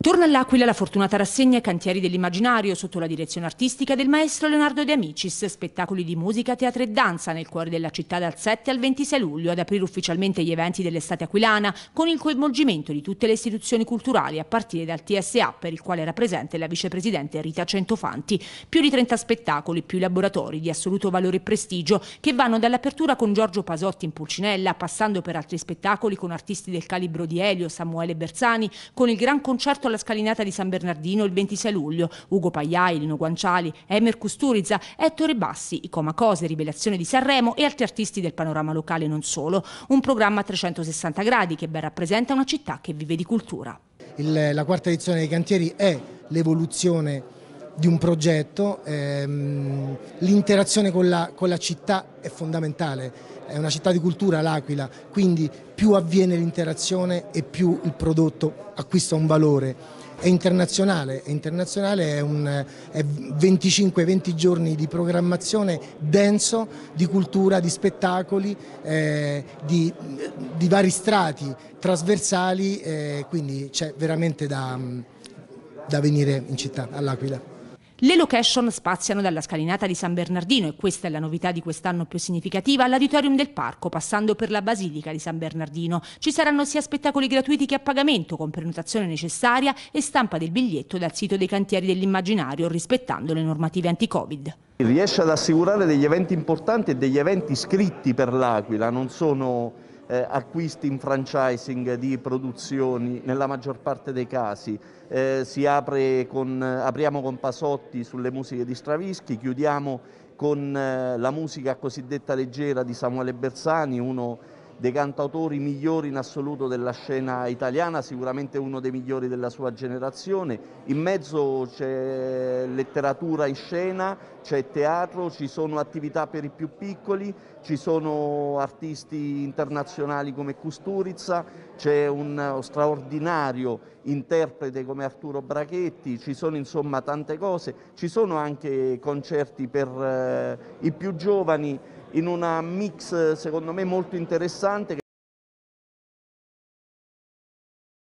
Torna all'Aquila la fortunata rassegna Cantieri dell'immaginario sotto la direzione artistica del maestro Leonardo De Amicis, spettacoli di musica, teatro e danza nel cuore della città dal 7 al 26 luglio ad aprire ufficialmente gli eventi dell'estate aquilana con il coinvolgimento di tutte le istituzioni culturali a partire dal TSA per il quale era presente la vicepresidente Rita Centofanti. Più di 30 spettacoli, più laboratori di assoluto valore e prestigio che vanno dall'apertura con Giorgio Pasotti in Pulcinella passando per altri spettacoli con artisti del calibro di Elio, Samuele Bersani, con il gran concerto concerto alla scalinata di San Bernardino il 26 luglio. Ugo Pagliai, Lino Guanciali, Emer Custurizza, Ettore Bassi, I Coma Cose, Rivelazione di Sanremo e altri artisti del panorama locale non solo. Un programma a 360 gradi che ben rappresenta una città che vive di cultura. Il, la quarta edizione dei cantieri è l'evoluzione di un progetto, ehm, l'interazione con la, con la, città è fondamentale, è una città di cultura l'Aquila, quindi più avviene l'interazione e più il prodotto acquista un valore. È internazionale, è, internazionale, è, è 25-20 giorni di programmazione denso di cultura, di spettacoli, eh, di, di, vari strati trasversali, eh, quindi c'è veramente da, da venire in città all'Aquila. Le location spaziano dalla scalinata di San Bernardino, e questa è la novità di quest'anno più significativa, all'auditorium del parco, passando per la Basilica di San Bernardino. Ci saranno sia spettacoli gratuiti che a pagamento, con prenotazione necessaria e stampa del biglietto dal sito dei cantieri dell'immaginario, rispettando le normative anti-Covid. Riesce ad assicurare degli eventi importanti e degli eventi scritti per l'Aquila, non sono eh, acquisti in franchising di produzioni nella maggior parte dei casi. Eh, apre con, apriamo con Pasotti sulle musiche di Stravinsky, chiudiamo con eh, la musica cosiddetta leggera di Samuele Bersani, uno dei cantautori migliori in assoluto della scena italiana, sicuramente uno dei migliori della sua generazione. In mezzo c'è letteratura in scena, c'è teatro, ci sono attività per i più piccoli, ci sono artisti internazionali come Custurizza, c'è un eh, straordinario interprete come Arturo Brachetti, ci sono insomma tante cose, ci sono anche concerti per eh, i più giovani in una mix secondo me molto interessante.